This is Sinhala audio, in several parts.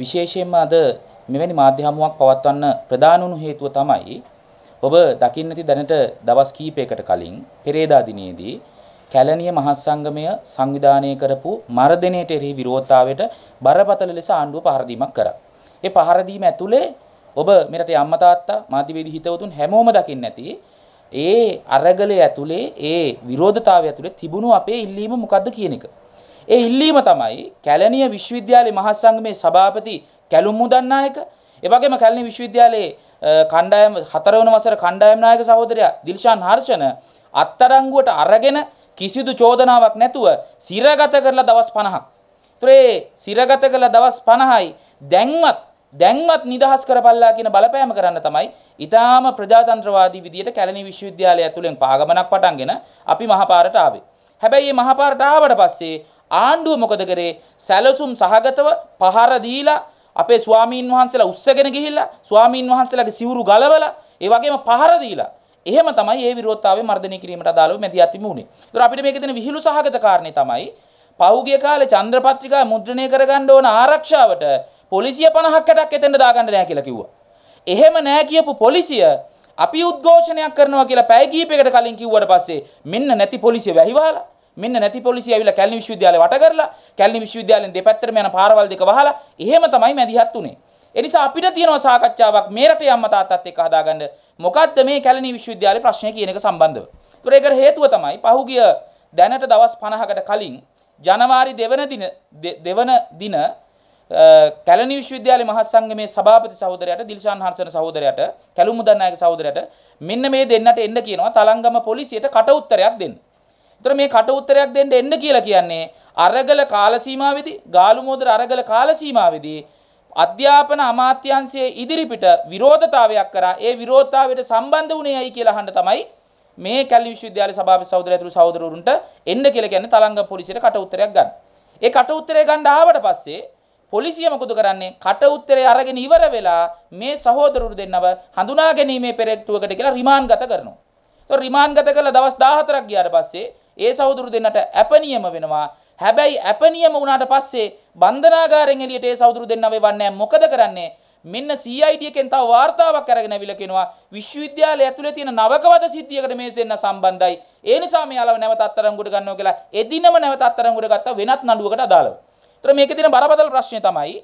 විශේෂයෙන්ම අද මෙවැනි මාධ්‍ය හමුවක් පවත්වන්න ප්‍රධාන වුණු හේතුව තමයි ඔබ දකින්නති දැනට දවස් කීපයකට කලින් පෙරේදා දිනේදී කැලණිය මහසංගමය සංවිධානය කරපු මර්ධනයට එරෙහි විරෝධතාවයට බරපතල ලෙස ආණ්ඩුව පහර දීමක් කරා. ඒ පහර දීම ඇතුලේ ඔබ මෙරටේ අම්මා තාත්තා මාධ්‍යවේදී හිතවතුන් හැමෝම දකින්න ඇති ඒ අරගලය ඇතුලේ ඒ විරෝධතාවය ඇතුලේ තිබුණු අපේ ඉල්ලීම මොකද්ද කියන එක. ඒ ඉල්ලීම තමයි කැලණිය විශ්වවිද්‍යාලේ මහසංගමේ සභාපති කැලුම් මුදන්නායක, ඒ වගේම කැලණිය විශ්වවිද්‍යාලයේ කණ්ඩායම හතරවන වසර කණ්ඩායම් නායක සහෝදරයා දිල්ෂාන් හර්ෂණ අත්තරංගුවට අරගෙන කිසිදු චෝදනාවක් නැතුව සිරගත කරලා දවස් 50ක්. ඒතරේ සිරගත කළ දවස් 50යි දැන්වත් දැන්වත් නිදහස් කරපල්ලා කියන බලපෑම කරන්න තමයි ඊටාම ප්‍රජාතන්ත්‍රවාදී විදියට කැලණි විශ්වවිද්‍යාලය ඇතුළෙන් පාගමනක් පටන්ගෙන අපි මහපාරට ආවේ. හැබැයි මේ මහපාරට ආවට පස්සේ ආණ්ඩුව මොකද කරේ සැලසුම් සහගතව පහර දීලා අපේ ස්වාමීන් වහන්සේලා උස්සගෙන ගිහිල්ලා ස්වාමීන් වහන්සේලාගේ සිවුරු ගලවලා ඒ වගේම පහර දීලා එහෙම තමයි මේ විරෝධතාවය මර්ධනය කිරීමට අදාළව මැදිහත් වීම උනේ. ඒතර අපිට මේකේ තියෙන විහිළු සහගත කාරණේ තමයි පෞගිය කාලේ චන්ද්‍රපත්‍රිකා මුද්‍රණය කරගන්න ඕන ආරක්ෂාවට පොලිසිය 50ක් 60ක් එතෙන්ට දාගන්න නෑ කියලා කිව්වා. එහෙම නෑ කියපු පොලිසිය අපි උද්ඝෝෂණයක් කරනවා කියලා පැය කිහිපයකට කලින් කිව්වට පස්සේ මෙන්න නැති පොලිසිය වැහිවාලා මෙන්න නැති පොලිසිය ඇවිල්ලා කැලණි විශ්වවිද්‍යාලේ වට කරලා කැලණි විශ්වවිද්‍යාලෙන් දෙපැත්තටම යන පාරවල් දෙක වහලා එහෙම තමයි මැදිහත් උනේ. ඒ නිසා අපිට තියෙනවා සාකච්ඡාවක් මේ රටේ අම්මා තාත්තත් එක්ක හදාගන්න මොකද්ද මේ කැලණි විශ්වවිද්‍යාලේ ප්‍රශ්නය කියන එක සම්බන්ධව. ඒතර ඒකට හේතුව තමයි පහුගිය දැනට දවස් 50කට කලින් ජනවාරි දෙවන දින දෙවන දින කැලණි විශ්වවිද්‍යාලේ මහසංගමේ සභාපති සහෝදරයාට දිල්ෂාන් හර්ෂන සහෝදරයාට කැලුමුදන්නායක සහෝදරයාට මෙන්න මේ දෙන්නට එන්න කියනවා තලංගම පොලිසියට කට උත්තරයක් දෙන්න. ඒතර මේ කට උත්තරයක් දෙන්න එන්න කියලා කියන්නේ අරගල කාල සීමාවේදී ගාලුමෝදර අරගල කාල සීමාවේදී අධ්‍යාපන අමාත්‍යාංශයේ ඉදිරිපිට විරෝධතාවයක් කරා ඒ විරෝධතාවයට සම්බන්ධ වුණේ ඇයි කියලා අහන්න තමයි මේ කැලණි විශ්වවිද්‍යාලයේ සභාපති සහෝදරය ඇතුළු සහෝදරවරුන්ට එන්න කියලා කියන්නේ තලංගම් පොලිසියට කට උත්තරයක් ගන්න. ඒ කට උත්තරය ගන්න ආවට පස්සේ පොලිසිය මොකද කරන්නේ කට උත්තරේ අරගෙන ඉවර වෙලා මේ සහෝදරවරු දෙන්නව හඳුනා ගැනීමේ පෙරෙට්ටුවකට කියලා රිමාන්ඩ් ගත කරනවා. රිමාන්ගත කළ දවස් 14ක් ගියාට පස්සේ ඒ සහෝදරු දෙන්නට ඇපනියම වෙනවා. හැබැයි ඇපනියම වුණාට පස්සේ බන්ධනාගාරයෙන් එළියට ඒ සහෝදරු දෙන්නව එවන්නේ මොකද කරන්නේ? මෙන්න CID එකෙන් තව වார்த்தාවක් අරගෙන අවිල කෙනවා විශ්වවිද්‍යාලය ඇතුලේ තියෙන නවකවද සිද්ධියකට මේ දෙන්න සම්බන්ධයි. ඒ නිසා මෙයාලව නැවත අත්තරංගුඩ ගන්නවා කියලා එදිනම නැවත අත්තරංගුඩ ගත්තා වෙනත් නඩුවකට අදාළව. ඒතර මේකේ තියෙන බරපතල ප්‍රශ්නේ තමයි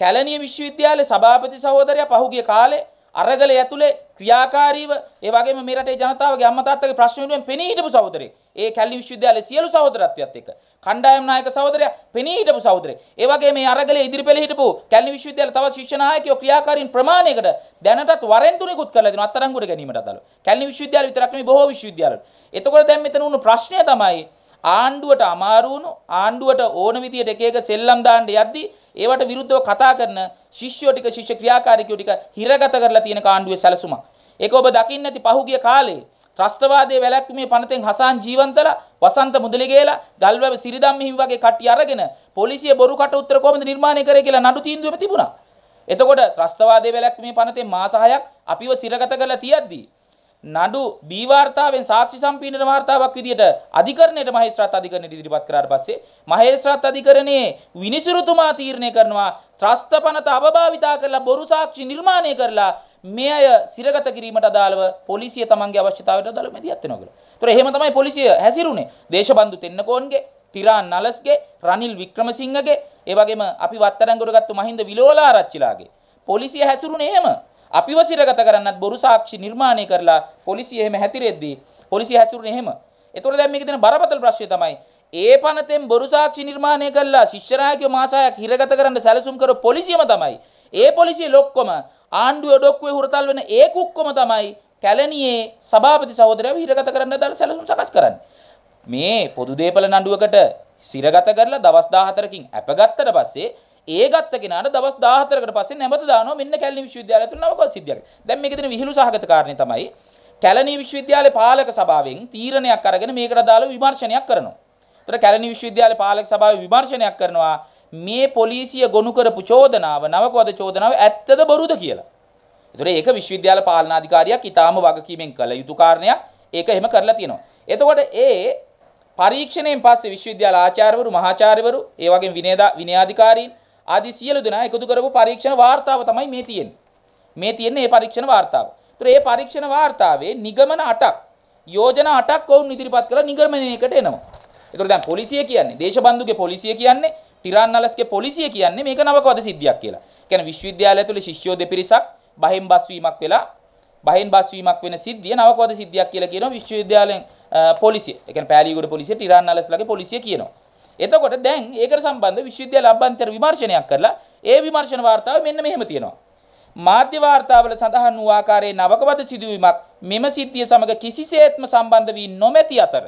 කැලණිය විශ්වවිද්‍යාලයේ සභාපති සහෝදරයා පහුගිය කාලේ අරගලය ඇතුලේ ක්‍රියාකාරීව ඒ වගේම මේ රටේ ජනතාවගේ අම්මා තාත්තගේ ප්‍රශ්න වෙනුවෙන් පෙනී හිටපු සහෝදරයෙක්. ඒ කැලණි විශ්වවිද්‍යාලයේ සියලු සහෝදරත්වයත් එක්ක කණ්ඩායම් නායක සහෝදරයා පෙනී හිටපු සහෝදරයෙක්. ඒ වගේම මේ අරගලේ ඉදිරිපෙළ හිටපු කැලණි විශ්වවිද්‍යාලයේ තවත් ශිෂ්‍ය නායකයෝ ක්‍රියාකාරීන් ප්‍රමාණයකට දැනටත් වරෙන් තුනෙකුත් කරලා දෙනවා අත්අඩංගුවට ගැනීමට අදාළව. කැලණි විශ්වවිද්‍යාලය විතරක් නෙමෙයි බොහෝ විශ්වවිද්‍යාලවල. එතකොට දැන් මෙතන උණු ප්‍රශ්නය තමයි ආණ්ඩුවට අමාරු වුණු ආණ්ඩුවට ඕන විදියට එක එක සෙල්ලම් දාන්න යද්දී ඒවට විරුද්ධව කතා කරන ශිෂ්‍යෝ ටික ශිෂ්‍ය ක්‍රියාකාරිකයෝ ටික හිරගත කරලා තියෙන කාණ්ඩුවේ සැලසුමක්. ඒක ඔබ දකින්න ඇති පහුගිය කාලේ ත්‍රස්තවාදයේ වැළැක්වීමේ පනතෙන් හසාන් ජීවන්තල වසන්ත මුදලිගේලා ගල්වැව සිරිදම් හිමි වගේ කට්ටිය අරගෙන පොලිසිය බොරු කට උත්තර කොහොමද නිර්මාණය කරේ කියලා නඩු තීන්දුවෙම තිබුණා. එතකොට ත්‍රස්තවාදයේ වැළැක්වීමේ පනතේ මාස 6ක් අපිව සිරගත කරලා තියද්දී නඩු බී වාර්තාවෙන් සාක්ෂි සම්පීඩන වාර්තාවක් විදියට අධිකරණයට මහේස්ත්‍රාත් අධිකරණයට ඉදිරිපත් කරාට පස්සේ මහේස්ත්‍රාත් අධිකරණයේ විනිසුරුතුමා තීරණය කරනවා ත්‍රස්ත පනත අවභාවිතා කරලා බොරු සාක්ෂි නිර්මාණය කරලා මේ අය සිරගත කිරීමට අදාළව පොලිසිය තමන්ගේ අවශ්‍යතාවයට අදාළව මැදිහත් වෙනවා කියලා. ඒතර එහෙම තමයි පොලිසිය හැසිරුනේ. දේශබන්දු තෙන්නකෝන්ගේ, තිරාන් නලස්ගේ, රනිල් වික්‍රමසිංහගේ, ඒ වගේම අපි වත්තරන් ගොඩගත්තු මහින්ද විලෝලාආරච්චිලාගේ. පොලිසිය හැසිරුනේ එහෙම. අපිව සිරගත කරන්නත් බොරු සාක්ෂි නිර්මාණය කරලා පොලිසිය එහෙම හැතිරෙද්දී පොලිසිය හැසිරුනේ එහෙම. ඒතකොට දැන් මේකේ තියෙන බරපතල ප්‍රශ්නේ තමයි ඒ පනතෙන් බොරු සාක්ෂි නිර්මාණය කරලා ශිෂ්‍යනායකයෝ මාසයක් හිරගත කරන්න සැලසුම් කර පොලිසියම තමයි. ඒ පොලිසිය ලොක්කොම ආණ්ඩුවේ ඩොක්කුවේ හුරතල් වෙන ඒ කුක්කොම තමයි කැලණියේ සභාපති සහෝදරයව හිරගත කරන්න දාලා සැලසුම් සකස් කරන්නේ. මේ පොදු දේපල නඩුවකට සිරගත කරලා දවස් 14කින් අපගත්තට පස්සේ ඒ ගත්ත කෙනාට දවස් 14කට පස්සේ නැවත දානවා මෙන්න කැලණි විශ්වවිද්‍යාලය ඇතුළේ නවකෝස් සිද්ධියක්. දැන් මේකේ තියෙන විහිළු සහගත කාරණේ තමයි කැලණි විශ්වවිද්‍යාලේ පාලක සභාවෙන් තීරණයක් අරගෙන මේකට අදාළව විමර්ශනයක් කරනවා. ඒතර කැලණි විශ්වවිද්‍යාලේ පාලක සභාවේ විමර්ශනයක් කරනවා මේ පොලිසිය ගොනු කරපු චෝදනාව නවකවද චෝදනාව ඇත්තද බොරුද කියලා. ඒතර ඒක විශ්වවිද්‍යාල පාලනාධිකාරියක් ඊටාම වගකීමෙන් කළ යුතු කාරණයක්. ඒක එහෙම කරලා තියෙනවා. එතකොට ඒ පරීක්ෂණයෙන් පස්සේ විශ්වවිද්‍යාල ආචාර්යවරු මහාචාර්යවරු ඒ වගේම විනය විනයාධිකාරීන් ආදී සියලු දෙනා එකතු කරපු පරීක්ෂණ වාර්තාව තමයි මේ තියෙන්නේ. මේ තියෙන්නේ මේ පරීක්ෂණ වාර්තාව. ඒතර මේ පරීක්ෂණ වාර්තාවේ නිගමන 8ක් යෝජනා 8ක් ඔවුන් ඉදිරිපත් කරලා නිගමනයකට එනවා. ඒතර දැන් පොලිසිය කියන්නේ දේශබන්දුගේ පොලිසිය කියන්නේ ටිරාන්නලස්ගේ පොලිසිය කියන්නේ මේක නවකවද සිද්ධියක් කියලා. කියන්නේ විශ්වවිද්‍යාලය ඇතුළේ ශිෂ්‍යෝ දෙපිරිසක් බහෙන් බස් වීමක් වෙලා බහෙන් බස් වීමක් වෙන සිද්ධිය නවකවද සිද්ධියක් කියලා කියනවා විශ්වවිද්‍යාලයෙන් පොලිසිය. ඒ කියන්නේ පෑලියගොඩ පොලිසිය ටිරාන්නලස්ලාගේ පොලිසිය කියනවා. එතකොට දැන් ඒකට සම්බන්ධ විශ්වවිද්‍යාල අභ්‍යන්තර විමර්ශනයක් කරලා ඒ විමර්ශන වාර්තාව මෙන්න මෙහෙම තියෙනවා. මාධ්‍ය වාර්තාවල සඳහන් වූ ආකාරයේ නවකවද සිදුවීමක් මෙම සිද්ධිය සමග කිසිසේත්ම සම්බන්ධ වී නොමැති අතර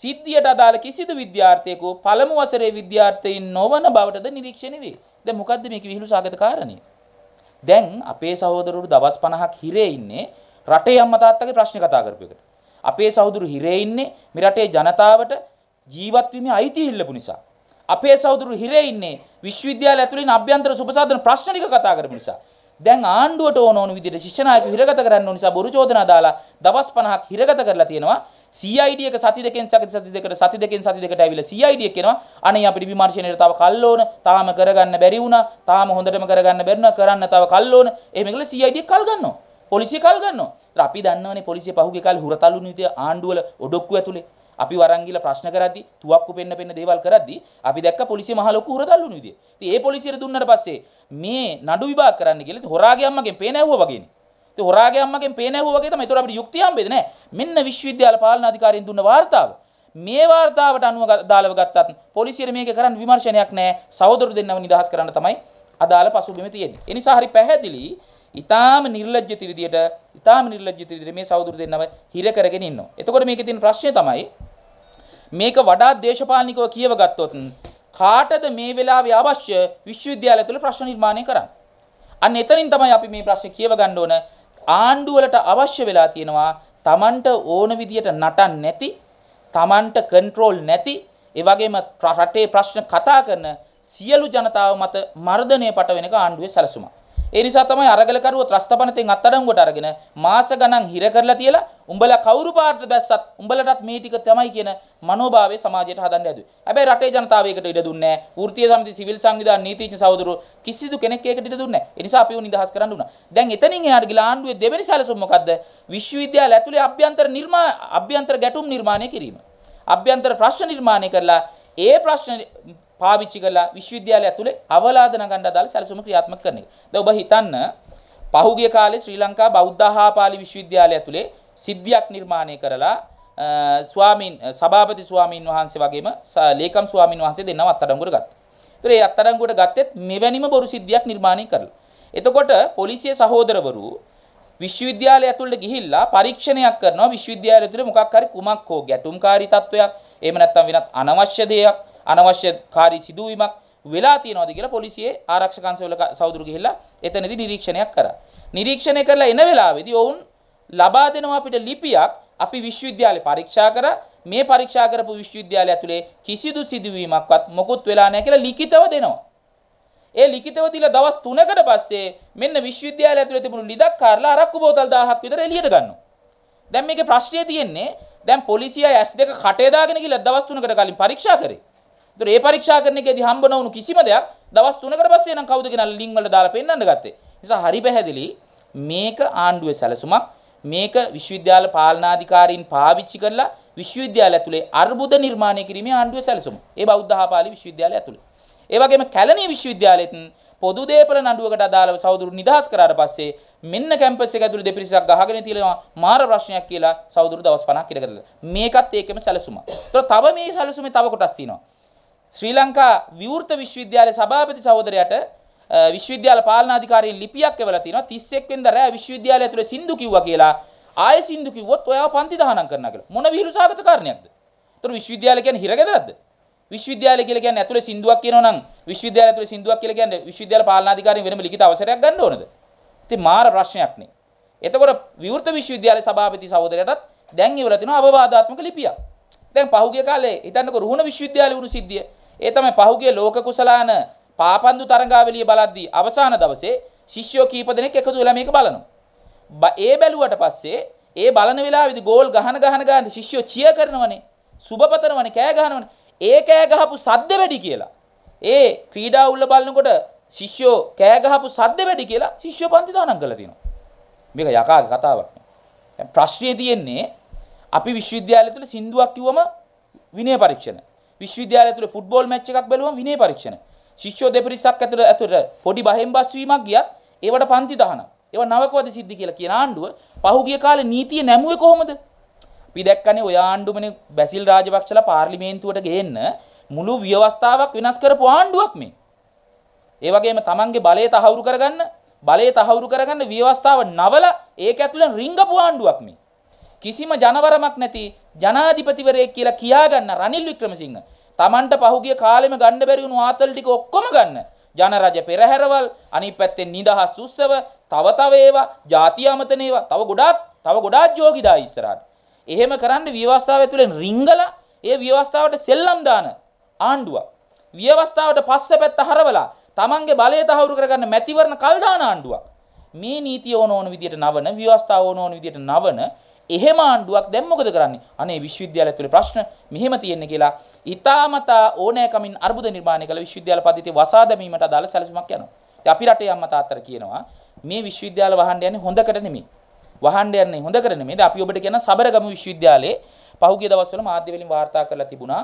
සිද්ධියට අදාළ කිසිදු විද්‍යාර්ථයෙකු පළමු වසරේ විද්‍යාර්ථයින් නොවන බවටද නිරීක්ෂණය වේ. දැන් මොකද්ද මේක විහිළු සාගත කාරණේ? දැන් අපේ සහෝදරවරු දවස් 50ක් හිරේ ඉන්නේ රටේ අම්මා තාත්තගේ ප්‍රශ්න කතා කරපු එකට. අපේ සහෝදරු හිරේ ඉන්නේ මේ රටේ ජනතාවට ජීවත් වීමේ අයිතිය ඉල්ලපු නිසා. අපේ සහෝදරු හිරේ ඉන්නේ විශ්වවිද්‍යාල ඇතුළේ අභ්‍යන්තර සුපසාධන ප්‍රශ්න ටික කතා කරපු නිසා. දැන් ආණ්ඩුවට ඕන ඕන විදිහට ශිෂ්‍ය නායක හිරගත කරන්න ඕන නිසා බොරු චෝදනා දාලා දවස් 50ක් හිරගත කරලා තියෙනවා CID එක සති දෙකෙන් සති සති දෙකට සති දෙකෙන් සති දෙකට ඇවිල්ලා CID එක එනවා අනේ අපිට විමර්ශනයේ තව කල් ඕන තාම කරගන්න බැරි වුණා තාම හොඳටම කරගන්න බැරි වුණා කරන්න තව කල් ඕන එහෙම කියලා CID එක කල් ගන්නවා පොලිසිය කල් ගන්නවා අපි දන්නවනේ පොලිසිය පහුගිය කාලේ හුරතලුණු විදිය ආණ්ඩුවල ඔඩොක්කුව ඇතුලේ අපි වරන් ප්‍රශ්න කරද්දි තුවක්කු පෙන්න පෙන්න දේවල් කරද්දි අපි දැක්ක පොලිසිය මහ ලොකු හොරතල්ලුණු විදිය. ඉතින් ඒ පොලිසියට දුන්නට පස්සේ මේ නඩු විභාග කරන්න කියලා හොරාගේ අම්මගෙන් පේන ඇහුවා වගේනේ. ඉතින් හොරාගේ අම්මගෙන් පේන ඇහුවා වගේ තමයි. ඒතර අපිට යුක්තිය හම්බෙන්නේ නැහැ. මෙන්න විශ්වවිද්‍යාල පාලන අධිකාරියෙන් දුන්න වාර්තාව. මේ වාර්තාවට අනුව දාලව ගත්තත් පොලිසියට මේක කරන්න විමර්ශනයක් නැහැ. සහෝදරු දෙන්නව නිදහස් කරන්න තමයි අදාළ පසුබිම තියෙන්නේ. ඒ නිසා හරි පැහැදිලි ඊටාම නිර්ලජ්ජිත විදියට ඊටාම නිර්ලජ්ජිත විදියට මේ සහෝදර දෙන්නම හිර කරගෙන ඉන්නවා. එතකොට මේකේ තියෙන ප්‍රශ්නේ තමයි මේක වඩාත් දේශපාලනිකව කියව ගත්තොත් කාටද මේ වෙලාවේ අවශ්‍ය විශ්වවිද්‍යාලය තුළ ප්‍රශ්න නිර්මාණය කරන්න. අන්න එතනින් තමයි අපි මේ ප්‍රශ්නේ කියව ගන්න ඕන. ආණ්ඩුවලට අවශ්‍ය වෙලා තියෙනවා Tamanට ඕන විදියට නටන්න නැති, Tamanට කන්ට්‍රෝල් නැති, ඒ වගේම රටේ ප්‍රශ්න කතා කරන සියලු ජනතාව මත මර්ධනය පටවෙනක ආණ්ඩුවේ සැලසුමක්. ඒ නිසා තමයි අරගලකරුව ත්‍රස්තපනතෙන් අත්අඩංගුවට අරගෙන මාස ගණන් හිර කරලා තියලා උඹලා කවුරු පාටද බැස්සත් උඹලටත් මේ ටික තමයි කියන මනෝභාවය සමාජයට හදන්න හැදුවේ. හැබැයි රටේ ජනතාවයකට ඉඩ දුන්නේ නැහැ. වෘත්තීය සමිති සිවිල් සංවිධාන නීතිඥ සහෝදරෝ කිසිදු කෙනෙක් ඒකට ඉඩ දුන්නේ නැහැ. ඒ නිසා අපිව නිදහස් කරන්න උනා. දැන් එතනින් එහාට ගිලා ආණ්ඩුවේ දෙවෙනි සැලසුම මොකද්ද? විශ්වවිද්‍යාල ඇතුලේ අභ්‍යන්තර නිර්මා අභ්‍යන්තර ගැටුම් නිර්මාණය කිරීම. අභ්‍යන්තර ප්‍රශ්න නිර්මාණය කරලා ඒ ප්‍රශ්න පාවිච්චි කරලා විශ්වවිද්‍යාලය ඇතුලේ අවලාදන ගන්න අදාළ සැලසුම ක්‍රියාත්මක කරන එක. දැන් ඔබ හිතන්න පහුගිය කාලේ ශ්‍රී ලංකා බෞද්ධ ආහාපාලි විශ්වවිද්‍යාලය ඇතුලේ සිද්ධියක් නිර්මාණය කරලා ස්වාමින් සභාපති ස්වාමින් වහන්සේ වගේම ලේකම් ස්වාමින් වහන්සේ දෙන්නව අත්අඩංගුවට ගත්තා. ඒතර ඒ අත්අඩංගුවට ගත්තෙත් මෙවැනිම බොරු සිද්ධියක් නිර්මාණය කරලා. එතකොට පොලිසිය සහෝදරවරු විශ්වවිද්‍යාලය ඇතුළට ගිහිල්ලා පරීක්ෂණයක් කරනවා විශ්වවිද්‍යාලය ඇතුළේ මොකක් හරි කුමක් හෝ ගැටුම්කාරී තත්වයක් එහෙම නැත්නම් වෙනත් අනවශ්‍ය දෙයක් අනවශ්‍යකාරී සිදුවීමක් වෙලා තියෙනවද කියලා පොලිසියේ ආරක්ෂක අංශවල සෞදුරු ගිහිල්ලා එතනදී නිරීක්ෂණයක් කරා. නිරීක්ෂණය කරලා එන වෙලාවේදී ඔවුන් ලබා දෙනවා අපිට ලිපියක් අපි විශ්වවිද්‍යාලේ පරීක්ෂා කරා මේ පරීක්ෂා කරපු විශ්වවිද්‍යාලය ඇතුලේ කිසිදු සිදුවීමක්වත් මොකුත් වෙලා නැහැ කියලා ලිඛිතව දෙනවා. ඒ ලිඛිතව දීලා දවස් 3කට පස්සේ මෙන්න විශ්වවිද්‍යාලය ඇතුලේ තිබුණු ලිදක් කාර්ලා අරක්කු බෝතල් 1000ක් විතර එළියට ගන්නවා. දැන් මේකේ ප්‍රශ්නේ තියෙන්නේ දැන් පොලිසිය S2 කටේ දාගෙන ගිහලා දවස් 3කට කලින් පරීක්ෂා කරේ. ඒතර ඒ පරීක්ෂා කරන එකේදී හම්බ නොවුණු කිසිම දෙයක් දවස් 3කට පස්සේ නම් කවුද කියලා ලින්ක් වලට දාලා පෙන්නන්න ගත්තේ. නිසා හරි පැහැදිලි මේක ආණ්ඩුවේ සැලසුමක්. මේක විශ්වවිද්‍යාල පාලනාධිකාරීන් පාවිච්චි කරලා විශ්වවිද්‍යාල ඇතුලේ අර්බුද නිර්මාණය කිරීමේ ආණ්ඩුවේ සැලසුම. ඒ බෞද්ධ ආපාලි විශ්වවිද්‍යාලය ඇතුලේ. ඒ වගේම කැලණිය විශ්වවිද්‍යාලෙත් පොදු දේපල නඩුවකට අදාළව සහෝදරු නිදහස් කරාට පස්සේ මෙන්න කැම්පස් එක ඇතුළේ දෙපිරිසක් ගහගෙන තියෙනවා මාර ප්‍රශ්නයක් කියලා සහෝදරු දවස් 50ක් ඉර කරලා. මේකත් ඒකෙම සැලසුම. ඒතර තව මේ සැලසුමේ තව කොටස් තියෙනවා. ශ්‍රී ලංකා විවෘත විශ්වවිද්‍යාලයේ සභාපති සහෝදරයාට විශ්වවිද්‍යාල පාලනාධිකාරීන් ලිපියක් එවලා තිනවා 31 වෙනිදා රෑ විශ්වවිද්‍යාලය ඇතුලේ සින්දු කිව්වා කියලා ආයෙ සින්දු කිව්වොත් ඔයාව පන්ති දහනම් කරනවා කියලා මොන විහිළු සාගත කාරණයක්ද? ඒතර විශ්වවිද්‍යාලය කියන්නේ හිරගෙදරක්ද? විශ්වවිද්‍යාලය කියලා කියන්නේ ඇතුලේ සින්දුවක් කියනවා නම් විශ්වවිද්‍යාලය ඇතුලේ සින්දුවක් කියලා කියන්නේ විශ්වවිද්‍යාල පාලනාධිකාරීන් වෙනම ලිඛිත අවසරයක් ගන්න ඕනද? ඉතින් මාර ප්‍රශ්නයක් නේ. එතකොට විවෘත විශ්වවිද්‍යාලයේ සභාපති සහෝදරයටත් දැන් ඉවර තිනවා අවවාදාත්මක ලිපියක්. දැන් පහුගිය කාලේ හිතන්නකෝ රුහුණ විශ්වවිද්‍යාලයේ වුණු සිද්ධිය ඒ තමයි පහුගිය ලෝක කුසලාන පාපන්දු තරංගාවලිය බලද්දී අවසාන දවසේ ශිෂ්‍යෝ කීප දෙනෙක් එකතු වෙලා මේක බලනවා. ඒ බැලුවට පස්සේ ඒ බලන වෙලාවේදී ගෝල් ගහන ගහන ගහන ශිෂ්‍යෝ චිය කරනවනේ. සුබපතනවනේ කෑ ගහනවනේ. ඒ කෑ ගහපු සද්ද වැඩි කියලා. ඒ ක්‍රීඩා උල්ල බලනකොට ශිෂ්‍යෝ කෑ ගහපු සද්ද වැඩි කියලා ශිෂ්‍යෝ පන්ති දානම් කරලා තියෙනවා. මේක යකාගේ කතාවක්. ප්‍රශ්නේ තියෙන්නේ අපි විශ්වවිද්‍යාලය තුළ සින්දුවක් කිව්වම විනය පරීක්ෂණ විශ්වවිද්‍යාලය ඇතුළේ ෆුට්බෝල් මැච් එකක් බැලුවම විනය පරීක්ෂණ. ශිෂ්‍යෝ දෙපිරිසක් ඇතුළේ ඇතුළට පොඩි බහෙන් බස් වීමක් ගියත් ඒවට පන්ති දහනක්. ඒවා නවකවද සිද්ධි කියලා කියන ආණ්ඩුව පහුගිය කාලේ නීතිය නැමුවේ කොහොමද? අපි දැක්කනේ ඔය ආණ්ඩුවමනේ බැසිල් රාජපක්ෂලා පාර්ලිමේන්තුවට ගේන්න මුළු ව්‍යවස්ථාවක් වෙනස් කරපු ආණ්ඩුවක් මේ. ඒ වගේම තමන්ගේ බලය තහවුරු කරගන්න බලය තහවුරු කරගන්න ව්‍යවස්ථාව නවල ඒක ඇතුළෙන් රිංගපු ආණ්ඩුවක් මේ. කිසිම ජනවරමක් නැති ජනාධිපතිවරයෙක් කියලා කියාගන්න රනිල් වික්‍රමසිංහ Tamanට පහුගිය කාලෙම ගන්න බැරි වුණු ආතල් ටික ඔක්කොම ගන්න. ජනරජ පෙරහැරවල් අනිත් පැත්තේ නිදහස් උත්සව තව තව ඒවා ಜಾති අමතන ඒවා තව ගොඩාක් තව ගොඩාක් ජෝගිදා ඉස්සරහට. එහෙම කරන්න විවස්ථාව ඇතුලෙන් රිංගලා ඒ විවස්ථාවට සෙල්ලම් දාන ආණ්ඩුවක්. විවස්ථාවට පස්ස පැත්ත හරවලා තමන්ගේ බලය තහවුරු කරගන්න මැතිවරණ කල් දාන ආණ්ඩුවක්. මේ නීතිය ඕන ඕන විදියට නවන විවස්ථාව ඕන ඕන විදියට නවන එහෙම ආණ්ඩුවක් දැන් මොකද කරන්නේ? අනේ විශ්වවිද්‍යාල ඇතුලේ ප්‍රශ්න මෙහෙම තියෙන්නේ කියලා ඊ타මතා ඕනෑකමින් අර්බුද නිර්මාණය කළ විශ්වවිද්‍යාල පද්ධතිය වසා දැමීමට අදාළ සැලසුමක් යනවා. ඉතින් අපි රටේ අම්මා තාත්තට කියනවා මේ විශ්වවිද්‍යාල වහන්න යන්නේ හොඳකට නෙමෙයි. වහන්න යන්නේ හොඳකට නෙමෙයි. දැන් අපි ඔබට කියන සබරගමු විශ්වවිද්‍යාලයේ පහුගිය දවස්වල මාධ්‍ය වලින් වාර්තා කරලා තිබුණා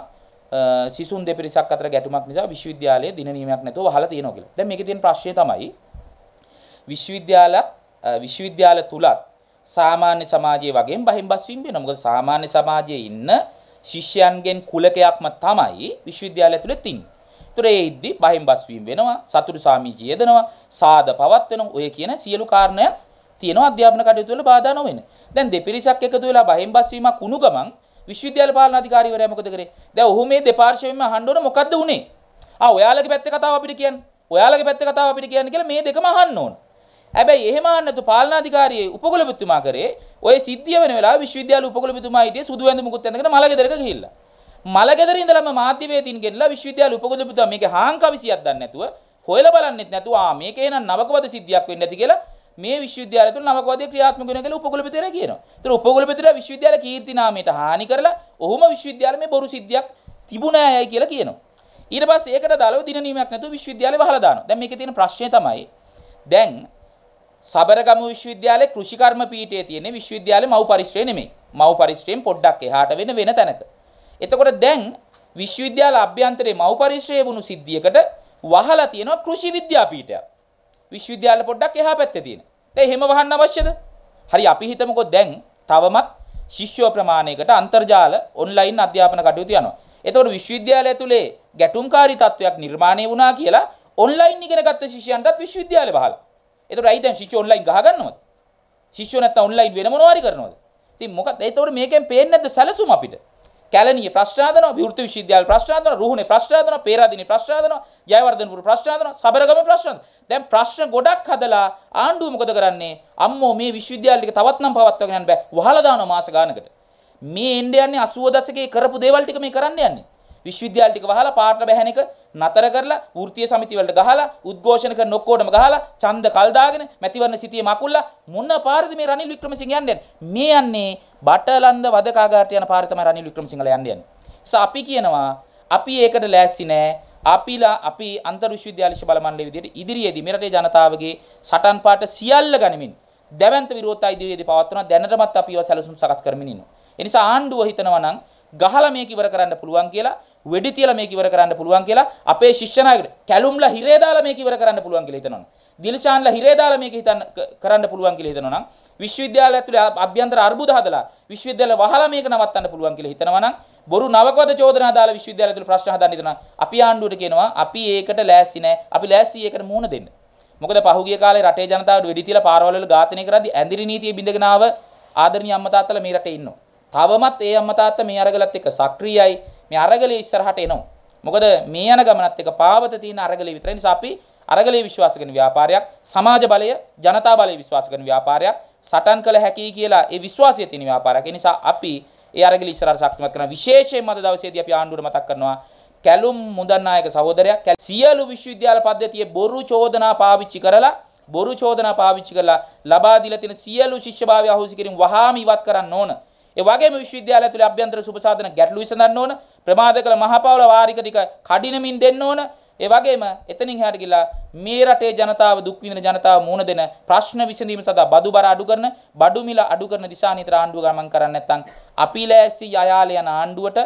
සිසුන් දෙපිරිසක් අතර ගැටුමක් නිසා විශ්වවිද්‍යාලයේ දින නියමයක් නැතුව වහලා තියෙනවා කියලා. දැන් මේකේ තියෙන ප්‍රශ්නේ තමයි විශ්වවිද්‍යාලත් විශ්වවිද්‍යාල තුලත් සාමාන්‍ය සමාජයේ වගේම බහින් බස්වීම වෙනවා. මොකද සාමාන්‍ය සමාජයේ ඉන්න ශිෂ්‍යයන්ගෙන් කුලකයක්ම තමයි විශ්වවිද්‍යාලය ඇතුළේ තින්නේ. ඒතර ඒ ඉද්දි බහින් බස්වීම වෙනවා, සතුරු සාමිජි යෙදෙනවා, සාද පවත්වනවා. ඔය කියන සියලු කාරණයන් තියෙනවා අධ්‍යාපන කටයුතු වල බාධා නොවෙන. දැන් දෙපිරිසක් එකතු වෙලා බහින් බස්වීමක් වුණු ගමන් විශ්වවිද්‍යාල පාලන අධිකාරීවරයා මොකද කරේ? දැන් ඔහු මේ දෙපාර්ශ්වයෙන්ම අහන්න ඕන මොකද්ද උනේ? ආ ඔයාලගේ පැත්තේ කතාව අපිට කියන්න. ඔයාලගේ පැත්තේ කතාව අපිට කියන්න කියලා මේ දෙකම අහන්න ඕන. හැබැයි එහෙම ආන්නතු පාලනාධිකාරියේ උපකුලපතිතුමා කරේ ඔය සිද්ධිය වෙන වෙලාව විශ්වවිද්‍යාල උපකුලපතිතුමා හිටියේ සුදු වැඳ මුකුත් ඇඳගෙන මලගෙදරක ගිහිල්ලා. මලගෙදර ඉඳලම මාධ්‍ය වේදින් ගෙනලා විශ්වවිද්‍යාල උපකුලපතිතුමා මේකේ හාංකවිසියක් දන්නේ නැතුව හොයලා බලන්නෙත් නැතුව ආ මේක එහෙනම් නවකවද සිද්ධියක් වෙන්නේ නැති කියලා මේ විශ්වවිද්‍යාලය තුල නවකවදේ ක්‍රියාත්මක වෙන කියලා උපකුලපතිතුමා කියනවා. ඒතර උපකුලපතිතුමා විශ්වවිද්‍යාල කීර්ති නාමයට හානි කරලා ඔහුම විශ්වවිද්‍යාලේ මේ බොරු සිද්ධියක් තිබුණායයි කියලා කියනවා. ඊට පස්සේ ඒකට දාලව දින නීමයක් නැතුව විශ්වවිද්‍යාලේ වහලා දානවා. දැන් මේකේ තියෙන ප්‍රශ්නේ තමයි දැන් සබරගම විශ්වවිද්‍යාලයේ කෘෂිකර්ම පීඨයේ තියෙන විශ්වවිද්‍යාලේ මව් පරිශ්‍රය නෙමෙයි. මව් පරිශ්‍රයෙන් පොඩ්ඩක් එහාට වෙන වෙන තැනක. එතකොට දැන් විශ්වවිද්‍යාල අභ්‍යන්තරයේ මව් පරිශ්‍රය වුණු සිද්ධියකට වහලා තියෙනවා කෘෂි විද්‍යාපීඨයක්. විශ්වවිද්‍යාල පොඩ්ඩක් එහා පැත්තේ තියෙන. දැන් එහෙම වහන්න අවශ්‍යද? හරි අපි හිතමුකෝ දැන් තවමත් ශිෂ්‍ය ප්‍රමාණයකට අන්තර්ජාල ඔන්ලයින් අධ්‍යාපන කටයුතු යනවා. එතකොට විශ්වවිද්‍යාලය තුලේ ගැටුම්කාරී තත්වයක් නිර්මාණය වුණා කියලා ඔන්ලයින් ඉගෙනගත්ත ශිෂ්‍යයන්ටත් විශ්වවිද්‍යාලේ බහලා එතකොට ඇයි දැන් ශිෂ්‍ය ඔන්ලයින් ගහගන්නවද? ශිෂ්‍යෝ නැත්තම් ඔන්ලයින් වෙන මොනවා හරි කරනවද? ඉතින් මොකක්ද? එතකොට මේකෙන් පේන්නේ නැද්ද සැලසුම අපිට? කැලණිය ප්‍රශ්න හදනවා, විවෘත විශ්වවිද්‍යාල ප්‍රශ්න හදනවා, රුහුණේ ප්‍රශ්න හදනවා, පේරාදෙණි ප්‍රශ්න හදනවා, ජයවර්ධනපුර ප්‍රශ්න හදනවා, සබරගම ප්‍රශ්න හදනවා. දැන් ප්‍රශ්න ගොඩක් හදලා ආණ්ඩුව මොකද කරන්නේ? අම්මෝ මේ විශ්වවිද්‍යාල ටික තවත් නම් පවත්වාගෙන යන්න බෑ. වහලා දානවා මාස ගානකට. මේ එන්නේ යන්නේ 80 දශකයේ කරපු දේවල් ටික මේ කරන්න යන්නේ. විශ්වවිද්‍යාල ටික වහලා පාට බැහැන එක නතර කරලා වෘත්තීය සමිති වලට ගහලා උද්ඝෝෂණ කරන ඔක්කොටම ගහලා ඡන්ද කල් දාගෙන මැතිවරණ සිටියේ මකුල්ලා මොන පාරද මේ රනිල් වික්‍රමසිංහ යන්නේ මේ යන්නේ බටලන්ද වදකාගාරට යන පාර තමයි රනිල් වික්‍රමසිංහලා යන්නේ අපි කියනවා අපි ඒකට ලෑස්ති නෑ අපිලා අපි අන්තර් විශ්වවිද්‍යාල බල මණ්ඩලයේ විදිහට ඉදිරියේදී මේ රටේ ජනතාවගේ සටන් පාට සියල්ල ගනිමින් දැවැන්ත විරෝධතා ඉදිරියේදී පවත්වන දැනටමත් අපි ඒවා සැලසුම් සකස් කරමින් ඉන්නවා. ඒ නිසා ආණ්ඩුව හිතනවා නම් ගහලා මේක ඉවර කරන්න පුළුවන් කියලා වෙඩි තියලා මේක ඉවර කරන්න පුළුවන් කියලා අපේ ශිෂ්‍ය නායකට කැලුම්ලා හිරේ දාලා මේක ඉවර කරන්න පුළුවන් කියලා හිතනවනම් දිල්ෂාන්ලා හිරේ දාලා මේක හිතන්න කරන්න පුළුවන් කියලා හිතනවනම් විශ්වවිද්‍යාල ඇතුලේ අභ්‍යන්තර අර්බුද හදලා විශ්වවිද්‍යාල වහලා මේක නවත්තන්න පුළුවන් කියලා හිතනවනම් බොරු නවකවද චෝදනා දාලා විශ්වවිද්‍යාල ඇතුලේ ප්‍රශ්න හදන්න හිතනවනම් අපි ආණ්ඩුවට කියනවා අපි ඒකට ලෑස්ති නැහැ අපි ලෑස්ති ඒකට මූණ දෙන්න මොකද පහුගිය කාලේ රටේ ජනතාවට වෙඩි තියලා පාරවල් වල ඝාතනය කරද්දී ඇඳිරි නීතිය බිඳගෙන ආව ආදරණීය අම්මා තාත්තලා මේ රටේ ඉන්නවා තවමත් ඒ අම්මා තාත්තා මේ අරගලත් එක්ක සක්‍රියයි. මේ අරගලේ ඉස්සරහට එනවා. මොකද මේ යන ගමනත් එක්ක පාවත තියෙන අරගලේ විතරයි. නිසා අපි අරගලේ විශ්වාස කරන ව්‍යාපාරයක්, සමාජ බලය, ජනතා බලය විශ්වාස කරන ව්‍යාපාරයක්, සටන් කළ හැකියි කියලා ඒ විශ්වාසය තියෙන ව්‍යාපාරයක්. ඒ නිසා අපි ඒ අරගල ඉස්සරහට ශක්තිමත් කරන විශේෂයෙන්ම අද දවසේදී අපි ආණ්ඩුවට මතක් කරනවා කැලුම් මුදන්නායක සහෝදරයා සියලු විශ්වවිද්‍යාල පද්ධතියේ බොරු චෝදනා පාවිච්චි කරලා බොරු චෝදනා පාවිච්චි කරලා ලබා දීලා තියෙන සියලු ශිෂ්‍යභාවය අහෝසි කිරීම වහාම ඉවත් කරන්න ඕන. ඒ වගේම විශ්වවිද්‍යාලය තුළ අභ්‍යන්තර සුබසාධන ගැටලු විසඳන්න ඕන. ප්‍රමාද කළ මහපාවල වාරික ටික කඩිනමින් දෙන්න ඕන. ඒ වගේම එතනින් එහාට ගිලා මේ රටේ ජනතාව දුක් විඳින ජනතාව මුහුණ දෙන ප්‍රශ්න විසඳීම සඳහා බදු බර අඩු කරන බඩු මිල අඩු කරන දිශානිතර ආණ්ඩුව ගමන් කරන්නේ නැත්නම් අපි ලෑස්ති යයාල යන ආණ්ඩුවට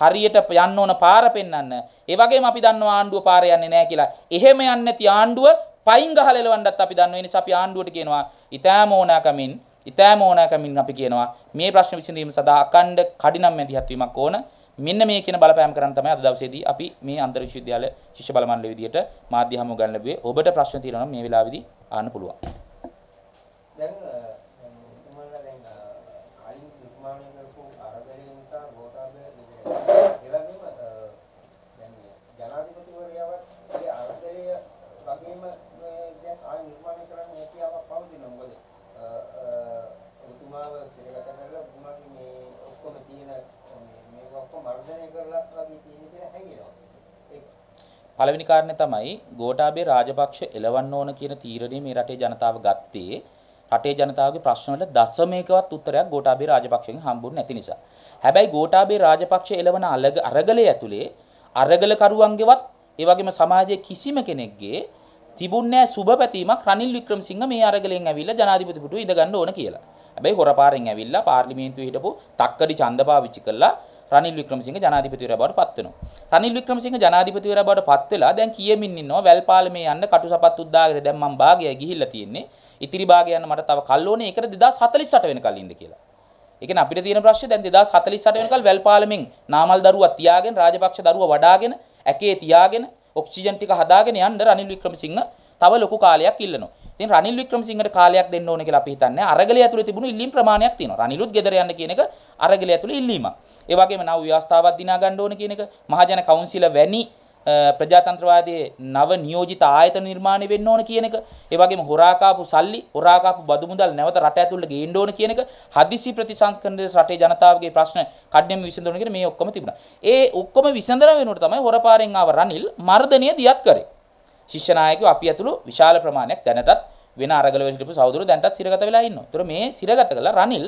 හරියට යන්න ඕන පාර පෙන්වන්න. ඒ වගේම අපි දන්නවා ආණ්ඩුව පාර යන්නේ නැහැ කියලා. එහෙම යන්නේ නැති ආණ්ඩුව පයින් ගහලා එලවන්නත් අපි දන්නවා. ඒ නිසා අපි ආණ්ඩුවට කියනවා ඊටාම ඕනාකමින් ඉතෑම ඕනෑකමින් අපි කියනවා මේ ප්‍රශ්න විසඳීම සඳහා අකණ්ඩ කඩිනම් මැදිහත් වීමක් ඕන. මෙන්න මේ කියන බලපෑම් කරන්න තමයි අද දවසේදී අපි මේ අන්තර් විශ්වවිද්‍යාල ශිෂ්‍ය බල මණ්ඩලය විදියට මාධ්‍ය හමු ගන්න ලැබුවේ. ඔබට ප්‍රශ්න තියෙනවා නම් මේ වෙලාවේදී අහන්න පුළුවන්. දැන් පළවෙනි කාරණේ තමයි ගෝඨාභය රාජපක්ෂ එලවන්න ඕන කියන තීරණය මේ රටේ ජනතාව ගත්තේ රටේ ජනතාවගේ ප්‍රශ්න වලට දශමයකවත් උත්තරයක් ගෝඨාභය රාජපක්ෂගෙන් හම්බුනේ නැති නිසා. හැබැයි ගෝඨාභය රාජපක්ෂ එලවන අරගලයේ ඇතුලේ අරගල කරුවන්ගේවත් ඒ වගේම සමාජයේ කිසිම කෙනෙක්ගේ තිබුණේ සුබපැතීමක් රනිල් වික්‍රමසිංහ මේ අරගලෙන් ඇවිල්ලා ජනාධිපති පුටුව ඉඳ ගන්න ඕන කියලා. හැබැයි හොරපාරෙන් ඇවිල්ලා පාර්ලිමේන්තුවේ හිටපු තක්කඩි ඡන්ද පාවිච්චි කළා රනිල් වික්‍රමසිංහ ජනාධිපතිවරයා බවට පත් වෙනවා. රනිල් වික්‍රමසිංහ ජනාධිපතිවරයා බවට පත් වෙලා දැන් කියමින් ඉන්නවා වැල්පාලමේ යන්න කටුසපත් උද්දාගෙන දැන් මම භාගය ගිහිල්ලා තියෙන්නේ. ඉතිරි භාගය යන්න මට තව කල් ඕනේ. ඒකට 2048 වෙනකල් ඉන්න කියලා. ඒ කියන්නේ අපිට තියෙන ප්‍රශ්නේ දැන් 2048 වෙනකල් වැල්පාලමෙන් නාමල් දරුවා තියාගෙන රාජපක්ෂ දරුවා වඩාගෙන ඇකේ තියාගෙන ඔක්සිජන් ටික හදාගෙන යන්න රනිල් වික්‍රමසිංහ තව ලොකු කාලයක් ඉල්ලනවා. ඉතින් රනිල් වික්‍රමසිංහට කාලයක් දෙන්න ඕනේ කියලා අපි හිතන්නේ. අරගලය ඇතුලේ තිබුණු ඉල්ලීම් ප්‍රමාණයක් තියෙනවා. රනිලුත් ගෙදර යන්න කියන එක අරගලය ඇතුලේ ඉල්ලීමක්. ඒ වගේම නව ව්‍යවස්ථාවක් දිනා ගන්න ඕනේ කියන එක මහජන කවුන්සිල වැනි ප්‍රජාතන්ත්‍රවාදයේ නව නියෝජිත ආයතන නිර්මාණය වෙන්න ඕන කියන එක ඒ වගේම හොරාකාපු සල්ලි හොරාකාපු බදු මුදල් නැවත රට ඇතුළට ගේන්න ඕන කියන එක හදිසි ප්‍රතිසංස්කරණයේ රටේ ජනතාවගේ ප්‍රශ්න කඩිනම් විසඳන කියන මේ ඔක්කොම තිබුණා. ඒ ඔක්කොම විසඳන වෙනුවට තමයි හොරපාරෙන් ආව රනිල් මර්ධනය දියත් කරේ. ශිෂ්‍ය නායකයෝ අපි ඇතුළු විශාල ප්‍රමාණයක් දැනටත් වෙන අරගල වල හිටපු සහෝදරයෝ දැනටත් සිරගත වෙලා ඉන්නවා. ඒතර මේ සිරගත කළා රනිල්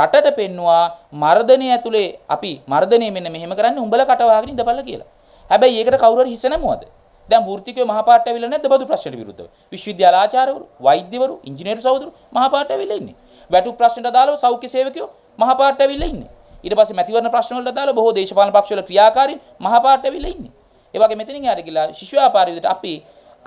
රටට පෙන්නවා මර්ධනය ඇතුලේ අපි මර්ධනය මෙන්න මෙහෙම කරන්නේ උඹලා කටවාගෙන ඉඳපල්ලා කියලා. හැබැයි ඒකට කවුරු හරි හිස නැමුවද? දැන් වෘත්තිකයෝ මහපාඨ ඇවිල්ලා නැද්ද බදු ප්‍රශ්නෙට විරුද්ධව? විශ්වවිද්‍යාල ආචාර්යවරු, වෛද්‍යවරු, ඉංජිනේරු සහෝදරු මහපාඨ ඇවිල්ලා ඉන්නේ. වැටුප් ප්‍රශ්නට අදාළව සෞඛ්‍ය සේවකයෝ මහපාඨ ඇවිල්ලා ඉන්නේ. ඊට පස්සේ මැතිවරණ ප්‍රශ්න වලට අදාළව බොහෝ දේශපාලන පක්ෂවල ක්‍රියාකාරීන් මහපාඨ ඇවිල්ලා ඉන්නේ. ඒ වගේ මෙතනින් යාර ගිලා ශිශු ව්‍යාපාර විදිහට අපි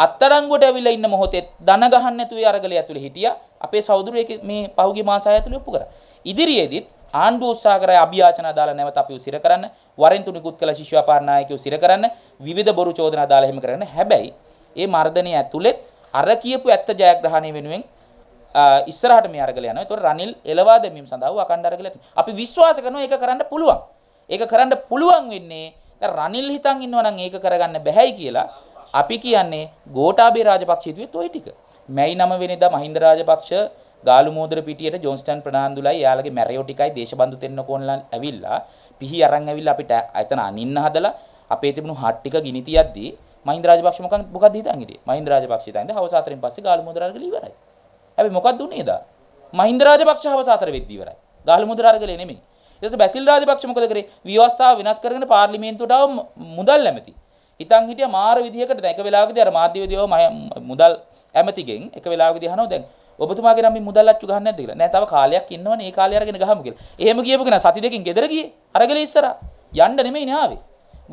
අත්තරංගුවට ඇවිල්ලා ඉන්න මොහොතේ ධන ගහන්න නැතුව ඒ අරගලේ ඇතුලේ හිටියා. අපේ සහෝදරයෙක් මේ පහුගිය මාස ඇතුලේ ඔප්පු කරා. ඉදිරියේදීත් ආණ්ඩුව උත්සාහ කරයි අභියාචන දාලා නැවත අපි උසිර කරන්න, වරෙන් තුනිකුත් කළ ශිශු ව්‍යාපාර නායකයෝ උසිර කරන්න, විවිධ බොරු චෝදනා දාලා එහෙම කරන්න. හැබැයි ඒ මර්ධනය ඇතුළෙත් අර කියපු ඇත්ත ජයග්‍රහණය වෙනුවෙන් ඉස්සරහට මේ අරගල යනවා. ඒතකොට රනිල් එලවා දැමීම සඳහා අකණ්ඩ අරගල අපි විශ්වාස කරනවා ඒක කරන්න පුළුවන්. ඒක කරන්න පුළුවන් වෙන්නේ දැන් රනිල් හිතන් ඉන්නවනම් ඒක කරගන්න බැහැයි කියලා අපි කියන්නේ ගෝඨාභය රාජපක්ෂ හිතුවේ toy ටික. මැයි 9 වෙනිදා මහින්ද රාජපක්ෂ ගාලු මෝදර පිටියට ජොන්ස්ටන් ප්‍රනාන්දුලයි එයාලගේ මැරියෝ ටිකයි දේශබන්දු තෙන්නකෝන්ලා ඇවිල්ලා පිහි අරන් ඇවිල්ලා අපිට එතන අනින්න හදලා අපේ තිබුණු හට් ටික ගිනි තියද්දී මහින්ද රාජපක්ෂ මොකක් මොකක්ද හිතන් හිටියේ මහින්ද රාජපක්ෂ හිතන්නේ හවස 4න් පස්සේ ගාලු මුදර අරගල ඉවරයි. හැබැයි මොකක්ද උනේ එදා? මහින්ද රාජපක්ෂ හවස 4 වෙද්දී ඉවරයි. ගාලු මුදර අරගලේ නෙමෙයි. ඊට බැසිල් රාජපක්ෂ මොකද කරේ? ව්‍යවස්ථාව විනාශ කරගෙන පාර්ලිමේන්තුවට ආව මුදල් ඇමති. හිතන් හිටියා මාර විදිහකට දැන් එක වෙලාවකදී අර මාධ්‍යවේදියෝ මුදල් ඇමතිගෙන් එක වෙලාවකදී අහනවා දැන් ඔබතුමාගේ නම් මේ මුදල් අච්චු ගන්න නැද්ද කියලා. නෑ තව කාලයක් ඉන්නවනේ ඒ කාලේ අරගෙන ගහමු කියලා. එහෙම කියපු කෙනා සති දෙකකින් ගෙදර ගියේ. අරගෙන ඉස්සරහා යන්න නෙමෙයි නාවේ.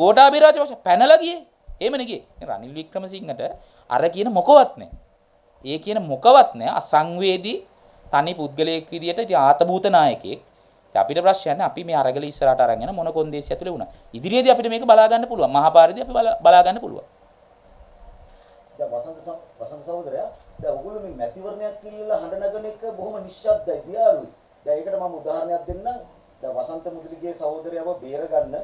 ගෝඨාභය රාජපක්ෂ පැනලා ගියේ. එහෙමනේ ගියේ. රනිල් වික්‍රමසිංහට අර කියන මොකවත් නෑ. ඒ කියන මොකවත් නෑ අසංවේදී තනි පුද්ගලයෙක් විදියට ඉතින් ආතබූත නායකයෙක් අපිට ප්‍රශ්නයක් නැහැ. අපි මේ අරගල ඉස්සරහට අරගෙන මොන කොන්දේසි ඇතුලේ වුණා. ඉදිරියේදී අපිට මේක බලා ගන්න පුළුවන්. මහපාරදී අපි බලා ගන්න පුළුවන්. දැන් වසන්ත වසන්ත සහෝදරයා දැන් ඔයගොල්ලෝ මේ මැතිවරණයක් කියලා හඳනගන එක බොහොම නිශ්ශබ්දයි දියාරුයි. දැන් ඒකට මම උදාහරණයක් දෙන්නම්. දැන් වසන්ත මුදලිගේ සහෝදරයව බේරගන්න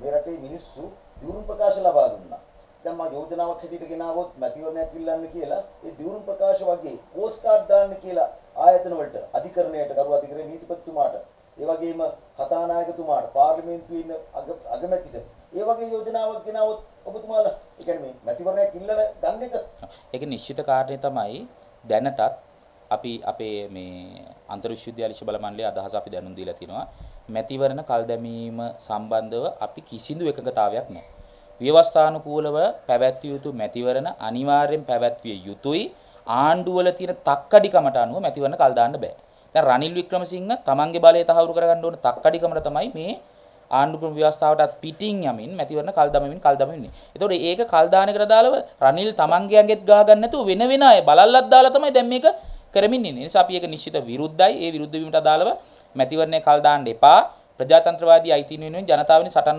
මේ රටේ මිනිස්සු දියුණු ප්‍රකාශ ලබා දුන්නා. දැන් මම යෝජනාවක් හැටියට ගෙනාවොත් මැතිවරණයක් ඉල්ලන්න කියලා ඒ දියුණු ප්‍රකාශ වගේ පෝස්ට් කාඩ් දාන්න කියලා ආයතන වලට අධිකරණයට ගරු අධිකරණ නීතිපතිතුමාට ඒ වගේම කතානායකතුමාට පාර්ලිමේන්තුවේ ඉන්න අගමැතිට ඒ වගේ යෝජනාවක් ගෙනාවොත් ඔබතුමාලා ඒ කියන්නේ මේ මැතිවරණයක් ඉල්ලන ගන්න එක ඒක නිශ්චිත කාරණේ තමයි දැනටත් අපි අපේ මේ අන්තර්විශ්වවිද්‍යාල ශිෂ්‍ය බල මණ්ඩලයේ අදහස අපි දැනුම් දීලා තිනවා මැතිවරණ කල් දැමීම සම්බන්ධව අපි කිසිදු එකඟතාවයක් නැහැ. ව්‍යවස්ථානුකූලව පැවැත්විය යුතු මැතිවරණ අනිවාර්යෙන් පැවැත්විය යුතුයි. ආණ්ඩුවල තියෙන තක්කඩිකමට අනුව මැතිවරණ කල් දාන්න බෑ. දැන් රනිල් වික්‍රමසිංහ තමන්ගේ බලය තහවුරු කරගන්න ඕන තක්කඩිකමට තමයි මේ ආණ්ඩුක්‍රම ව්‍යවස්ථාවටත් පිටින් යමින් මැතිවරණ කල් දමමින් කල් දමමින් ඉන්නේ. ඒතකොට මේක කල් දානකට දාලව රනිල් තමන්ගේ අඟෙත් ගා ගන්න නැතුව වෙන වෙන අය බලල්ලක් දාලා තමයි දැන් මේක කරමින් ඉන්නේ. නිසා අපි ඒක නිශ්චිත විරුද්ධයි. ඒ විරුද්ධ වීමට අදාළව මැතිවරණය කල් දාන්න එපා. ප්‍රජාතන්ත්‍රවාදී අයිතින් වෙනුවෙන් ජනතාවනි සටන්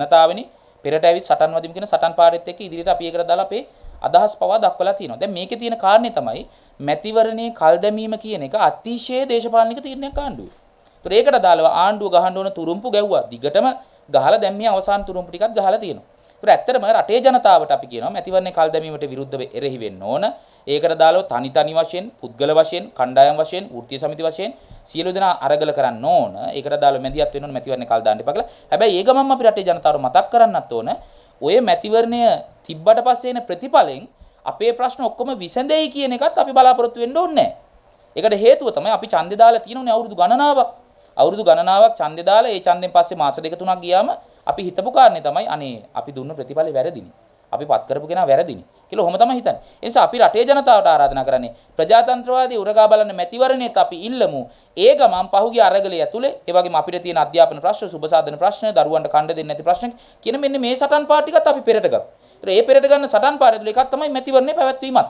ජනතාවනි පෙරට ඇවිත් සටන් වදිමු කියන සටන් පාරෙත් එක්ක ඉදිරියට අපි ඒකට දාලා අපේ අදහස් පවා දක්වලා තියෙනවා. දැන් මේකේ තියෙන කාරණේ තමයි මැතිවරණයේ කල් දැමීම කියන එක අතිශය දේශපාලනික තීරණයක් ආණ්ඩුවේ. ඒතර ඒකට අදාළව ආණ්ඩුව ගහන්න ඕන තුරුම්පු ගැව්වා. දිගටම ගහලා දැන් මේ අවසාන තුරුම්පු ටිකත් ගහලා තියෙනවා. ඒතර ඇත්තටම රටේ ජනතාවට අපි කියනවා මැතිවරණයේ කල් දැමීමට විරුද්ධව එරෙහි වෙන්න ඕන. ඒකට අදාළව තනි තනි වශයෙන්, පුද්ගල වශයෙන්, කණ්ඩායම් වශයෙන්, වෘත්තීය සමිති වශයෙන් සියලු දෙනා අරගල කරන්න ඕන. ඒකට අදාළව මැදිහත් වෙන්න ඕන මැතිවරණේ කල් දාන්න එපා කියලා. හැබැයි ඒ ගමන්ම අපි රටේ ජනතාවට මතක් කරන්නත් ඕන ඔය මැතිවරණය තිබ්බට පස්සේ එන ප්‍රතිඵලෙන් අපේ ප්‍රශ්න ඔක්කොම විසඳෙයි කියන එකත් අපි බලාපොරොත්තු වෙන්න ඕනේ නැහැ. ඒකට හේතුව තමයි අපි ඡන්දේ දාලා තියෙනුනේ අවුරුදු ගණනාවක්. අවුරුදු ගණනාවක් ඡන්දේ දාලා ඒ ඡන්දෙන් පස්සේ මාස දෙක තුනක් ගියාම අපි හිතපු කාරණේ තමයි අනේ අපි දුන්න ප්‍රතිඵලේ වැරදිනේ. අපි පත් කරපු කෙනා වැරදිනේ කියලා ඔහොම තමයි හිතන්නේ. ඒ නිසා අපි රටේ ජනතාවට ආරාධනා කරන්නේ ප්‍රජාතන්ත්‍රවාදී උරගා බලන්න මැතිවරණයත් අපි ඉල්ලමු. ඒ ගමන් පහුගිය අරගලය ඇතුලේ ඒ වගේම අපිට තියෙන අධ්‍යාපන ප්‍රශ්න, සුබසාධන ප්‍රශ්න, දරුවන්ට කණ්ඩ දෙන්නේ නැති ප්‍රශ්න කියන මෙන්න මේ සටන් පාට ටිකත් අපි පෙරට ගමු. ඒ පෙරට ගන්න සටන් පාට ඇතුලේ එකක් තමයි මැතිවරණේ පැවැත්වීමත්.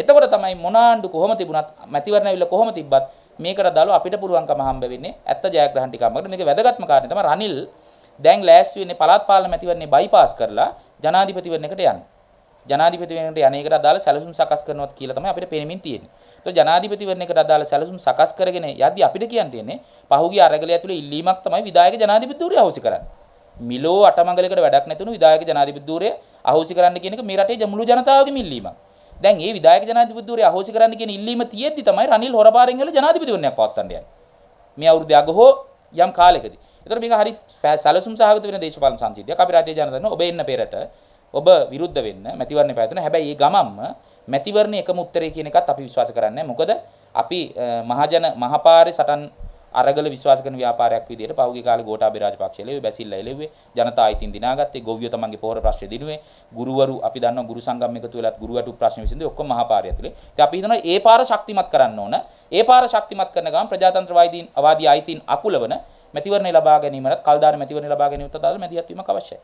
එතකොට තමයි මොනාණ්ඩු කොහොම තිබුණත් මැතිවරණ ඇවිල්ලා කොහොම තිබ්බත් මේකට දාලා අපිට පුළුවන්කම හම්බ වෙන්නේ ඇත්ත ජයග්‍රහණ ටිකමකට මේක වැදගත්ම කාරණේ තමයි රනිල් දැන් ලෑස්ති වෙන්නේ පළාත් පාලන මැතිවරණේ බයිපාස් කරලා ජනාධිපතිවරණයකට යන්නේ. ජනාධිපතිවරණයට යන එකට අදාළ සැලසුම් සකස් කරනවත් කියලා තමයි අපිට පෙනෙමින් තියෙන්නේ. ඒතකොට ජනාධිපතිවරණයකට අදාළ සැලසුම් සකස් කරගෙන යද්දී අපිට කියන්න තියෙන්නේ පහුගිය අරගලය ඇතුළේ ඉල්ලීමක් තමයි විධායක ජනාධිපතිවරය අහෝසි කරන්නේ. මිලෝ අටමඟලකට වැඩක් නැතුණු විධායක ජනාධිපතිවරය අහෝසි කරන්න කියන එක මේ රටේ මුළු ජනතාවගේම ඉල්ලීමක්. දැන් මේ විධායක ජනාධිපතිවරය අහෝසි කරන්න කියන ඉල්ලීම තියෙද්දි තමයි රනිල් හොරපාරෙන් ගල ජනාධිපතිවරණයක් පවත්වන්න යන්නේ. මේ අවුරුද්දේ අග හෝ යම් කාලයකදී ඒතර මේක හරි සැලසුම් සහගත වෙන දේශපාලන සංසිද්ධියක්. අපි රටේ ජනතාවන ඔබ එන්න පෙරට ඔබ විරුද්ධ වෙන්න මැතිවරණේ පැවැත්වෙන. හැබැයි මේ ගමම්ම මැතිවරණේ එකම උත්තරේ කියන එකත් අපි විශ්වාස කරන්නේ මොකද අපි මහජන මහපාරේ සටන් අරගල විශ්වාස කරන ව්‍යාපාරයක් විදිහට පහුගිය කාලේ ගෝඨාභය රාජපක්ෂ එළෙව්වේ බැසිල්ලා එළෙව්වේ ජනතා අයිතින් දිනාගත්තේ ගොවියෝ තමන්ගේ පොහොර ප්‍රශ්නේ දිනුවේ ගුරුවරු අපි දන්නවා ගුරු සංගම් එකතු වෙලත් ගුරු වැටු ප්‍රශ්න විසඳුවේ ඔක්කොම මහපාරය ඇතුලේ ඉතින් අපි හිතනවා ඒ පාර ශක්තිමත් කරන්න ඕන ඒ පාර ශක්තිමත් කරන ගමන් ප්‍රජාතන්ත්‍රවාදීන් අවාදී අයිතින් අකුලවන මැතිවරණය ලබා ගැනීමත් කල්දාන මැතිවරණය ලබා ගැනීමත් අදාළ මැදිහත් වීමක් අවශ්‍යයි.